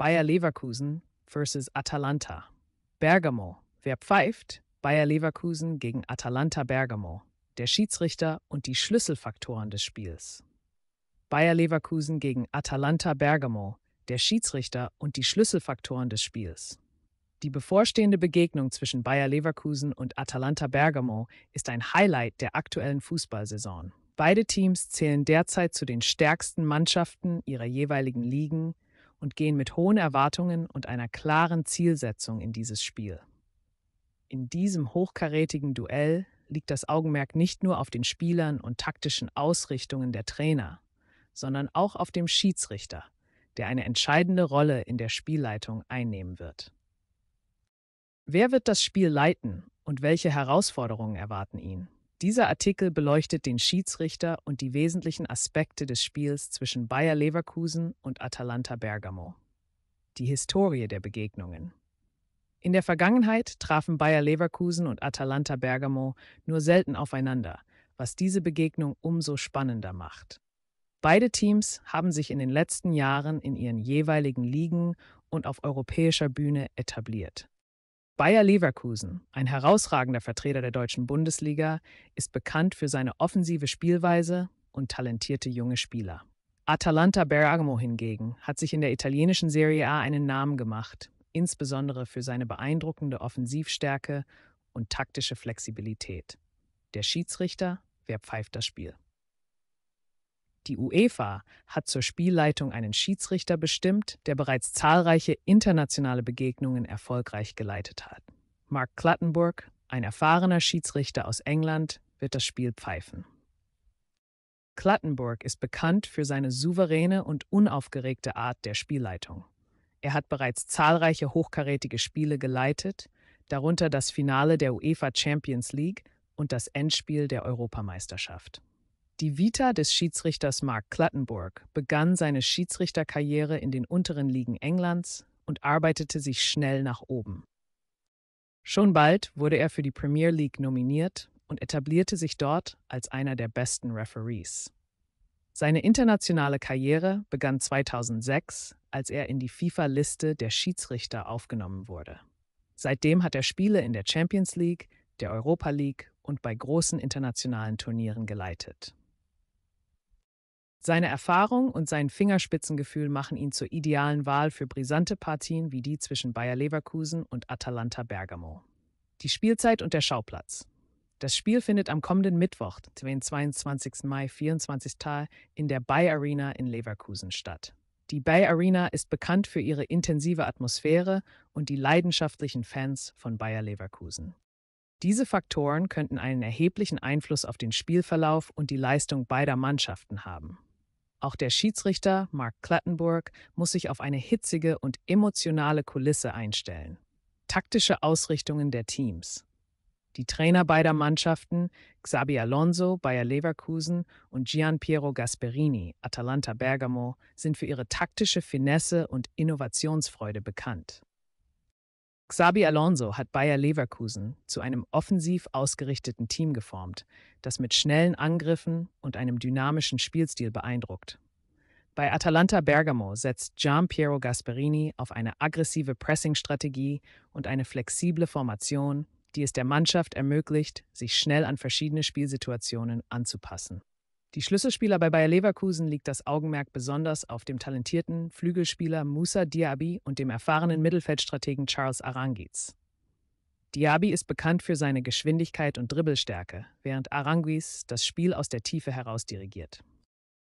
Bayer Leverkusen versus Atalanta. Bergamo. Wer pfeift? Bayer Leverkusen gegen Atalanta Bergamo. Der Schiedsrichter und die Schlüsselfaktoren des Spiels. Bayer Leverkusen gegen Atalanta Bergamo. Der Schiedsrichter und die Schlüsselfaktoren des Spiels. Die bevorstehende Begegnung zwischen Bayer Leverkusen und Atalanta Bergamo ist ein Highlight der aktuellen Fußballsaison. Beide Teams zählen derzeit zu den stärksten Mannschaften ihrer jeweiligen Ligen und gehen mit hohen Erwartungen und einer klaren Zielsetzung in dieses Spiel. In diesem hochkarätigen Duell liegt das Augenmerk nicht nur auf den Spielern und taktischen Ausrichtungen der Trainer, sondern auch auf dem Schiedsrichter, der eine entscheidende Rolle in der Spielleitung einnehmen wird. Wer wird das Spiel leiten und welche Herausforderungen erwarten ihn? Dieser Artikel beleuchtet den Schiedsrichter und die wesentlichen Aspekte des Spiels zwischen Bayer Leverkusen und Atalanta Bergamo. Die Historie der Begegnungen. In der Vergangenheit trafen Bayer Leverkusen und Atalanta Bergamo nur selten aufeinander, was diese Begegnung umso spannender macht. Beide Teams haben sich in den letzten Jahren in ihren jeweiligen Ligen und auf europäischer Bühne etabliert. Bayer Leverkusen, ein herausragender Vertreter der deutschen Bundesliga, ist bekannt für seine offensive Spielweise und talentierte junge Spieler. Atalanta Bergamo hingegen hat sich in der italienischen Serie A einen Namen gemacht, insbesondere für seine beeindruckende Offensivstärke und taktische Flexibilität. Der Schiedsrichter, wer pfeift das Spiel? Die UEFA hat zur Spielleitung einen Schiedsrichter bestimmt, der bereits zahlreiche internationale Begegnungen erfolgreich geleitet hat. Mark Cluttenburg, ein erfahrener Schiedsrichter aus England, wird das Spiel pfeifen. Cluttenburg ist bekannt für seine souveräne und unaufgeregte Art der Spielleitung. Er hat bereits zahlreiche hochkarätige Spiele geleitet, darunter das Finale der UEFA Champions League und das Endspiel der Europameisterschaft. Die Vita des Schiedsrichters Mark Clattenburg begann seine Schiedsrichterkarriere in den unteren Ligen Englands und arbeitete sich schnell nach oben. Schon bald wurde er für die Premier League nominiert und etablierte sich dort als einer der besten Referees. Seine internationale Karriere begann 2006, als er in die FIFA-Liste der Schiedsrichter aufgenommen wurde. Seitdem hat er Spiele in der Champions League, der Europa League und bei großen internationalen Turnieren geleitet. Seine Erfahrung und sein Fingerspitzengefühl machen ihn zur idealen Wahl für brisante Partien wie die zwischen Bayer Leverkusen und Atalanta Bergamo. Die Spielzeit und der Schauplatz. Das Spiel findet am kommenden Mittwoch, den 22. Mai 24 Tal, in der Bay Arena in Leverkusen statt. Die Bay Arena ist bekannt für ihre intensive Atmosphäre und die leidenschaftlichen Fans von Bayer Leverkusen. Diese Faktoren könnten einen erheblichen Einfluss auf den Spielverlauf und die Leistung beider Mannschaften haben. Auch der Schiedsrichter Mark Clattenburg muss sich auf eine hitzige und emotionale Kulisse einstellen. Taktische Ausrichtungen der Teams. Die Trainer beider Mannschaften, Xabi Alonso, Bayer Leverkusen und Gian Piero Gasperini, Atalanta Bergamo, sind für ihre taktische Finesse und Innovationsfreude bekannt. Xabi Alonso hat Bayer Leverkusen zu einem offensiv ausgerichteten Team geformt, das mit schnellen Angriffen und einem dynamischen Spielstil beeindruckt. Bei Atalanta Bergamo setzt Gian Piero Gasperini auf eine aggressive Pressing-Strategie und eine flexible Formation, die es der Mannschaft ermöglicht, sich schnell an verschiedene Spielsituationen anzupassen. Die Schlüsselspieler bei Bayer Leverkusen liegt das Augenmerk besonders auf dem talentierten Flügelspieler Musa Diaby und dem erfahrenen Mittelfeldstrategen Charles Aranguiz. Diaby ist bekannt für seine Geschwindigkeit und Dribbelstärke, während Aranguiz das Spiel aus der Tiefe heraus dirigiert.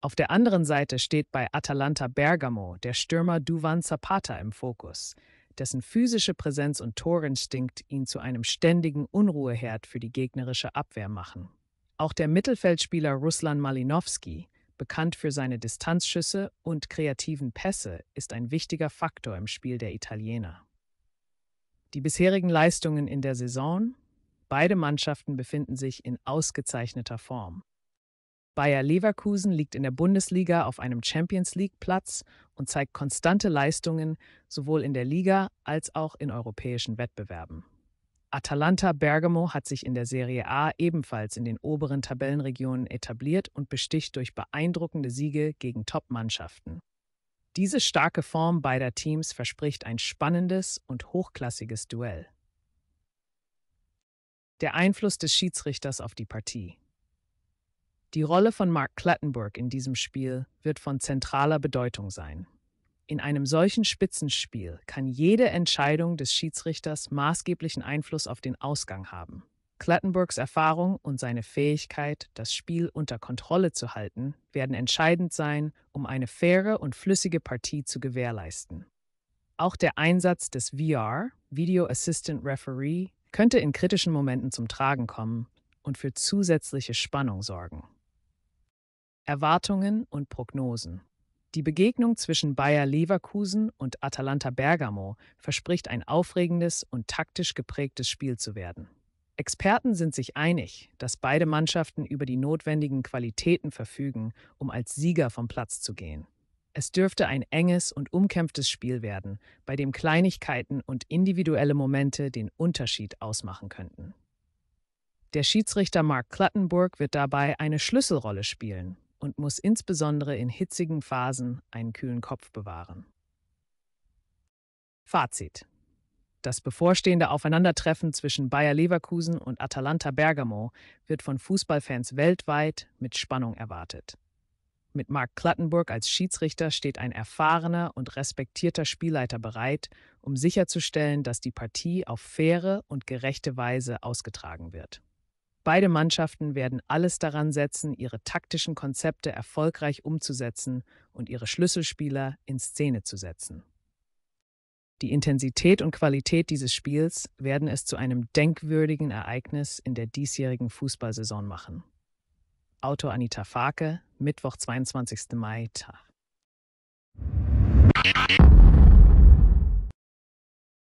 Auf der anderen Seite steht bei Atalanta Bergamo der Stürmer Duvan Zapata im Fokus, dessen physische Präsenz und Torinstinkt ihn zu einem ständigen Unruheherd für die gegnerische Abwehr machen. Auch der Mittelfeldspieler Ruslan Malinowski, bekannt für seine Distanzschüsse und kreativen Pässe, ist ein wichtiger Faktor im Spiel der Italiener. Die bisherigen Leistungen in der Saison? Beide Mannschaften befinden sich in ausgezeichneter Form. Bayer Leverkusen liegt in der Bundesliga auf einem Champions League-Platz und zeigt konstante Leistungen sowohl in der Liga als auch in europäischen Wettbewerben. Atalanta Bergamo hat sich in der Serie A ebenfalls in den oberen Tabellenregionen etabliert und besticht durch beeindruckende Siege gegen Top-Mannschaften. Diese starke Form beider Teams verspricht ein spannendes und hochklassiges Duell. Der Einfluss des Schiedsrichters auf die Partie. Die Rolle von Mark Clattenburg in diesem Spiel wird von zentraler Bedeutung sein. In einem solchen Spitzenspiel kann jede Entscheidung des Schiedsrichters maßgeblichen Einfluss auf den Ausgang haben. Clattenburgs Erfahrung und seine Fähigkeit, das Spiel unter Kontrolle zu halten, werden entscheidend sein, um eine faire und flüssige Partie zu gewährleisten. Auch der Einsatz des VR, Video Assistant Referee, könnte in kritischen Momenten zum Tragen kommen und für zusätzliche Spannung sorgen. Erwartungen und Prognosen. Die Begegnung zwischen Bayer Leverkusen und Atalanta Bergamo verspricht ein aufregendes und taktisch geprägtes Spiel zu werden. Experten sind sich einig, dass beide Mannschaften über die notwendigen Qualitäten verfügen, um als Sieger vom Platz zu gehen. Es dürfte ein enges und umkämpftes Spiel werden, bei dem Kleinigkeiten und individuelle Momente den Unterschied ausmachen könnten. Der Schiedsrichter Mark Clattenburg wird dabei eine Schlüsselrolle spielen, und muss insbesondere in hitzigen Phasen einen kühlen Kopf bewahren. Fazit. Das bevorstehende Aufeinandertreffen zwischen Bayer Leverkusen und Atalanta Bergamo wird von Fußballfans weltweit mit Spannung erwartet. Mit Mark Klattenburg als Schiedsrichter steht ein erfahrener und respektierter Spielleiter bereit, um sicherzustellen, dass die Partie auf faire und gerechte Weise ausgetragen wird. Beide Mannschaften werden alles daran setzen, ihre taktischen Konzepte erfolgreich umzusetzen und ihre Schlüsselspieler in Szene zu setzen. Die Intensität und Qualität dieses Spiels werden es zu einem denkwürdigen Ereignis in der diesjährigen Fußballsaison machen. Autor Anita Farke, Mittwoch, 22. Mai, Tag.